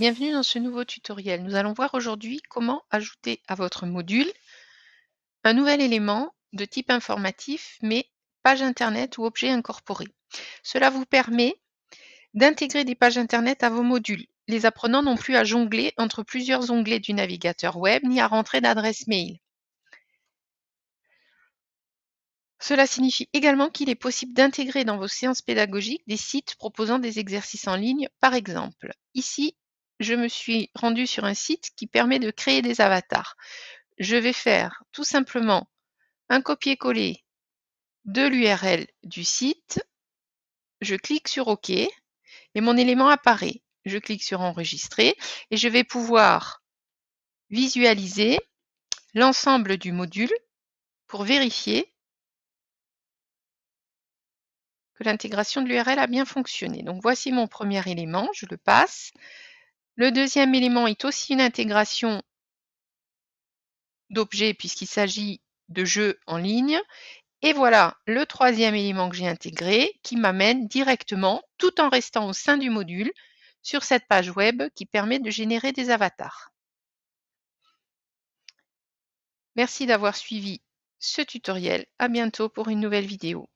Bienvenue dans ce nouveau tutoriel. Nous allons voir aujourd'hui comment ajouter à votre module un nouvel élément de type informatif, mais page Internet ou objet incorporé. Cela vous permet d'intégrer des pages Internet à vos modules. Les apprenants n'ont plus à jongler entre plusieurs onglets du navigateur web ni à rentrer d'adresse mail. Cela signifie également qu'il est possible d'intégrer dans vos séances pédagogiques des sites proposant des exercices en ligne, par exemple. Ici, je me suis rendue sur un site qui permet de créer des avatars. Je vais faire tout simplement un copier-coller de l'URL du site. Je clique sur OK et mon élément apparaît. Je clique sur enregistrer et je vais pouvoir visualiser l'ensemble du module pour vérifier que l'intégration de l'URL a bien fonctionné. Donc voici mon premier élément, je le passe. Le deuxième élément est aussi une intégration d'objets puisqu'il s'agit de jeux en ligne. Et voilà le troisième élément que j'ai intégré qui m'amène directement, tout en restant au sein du module, sur cette page web qui permet de générer des avatars. Merci d'avoir suivi ce tutoriel. À bientôt pour une nouvelle vidéo.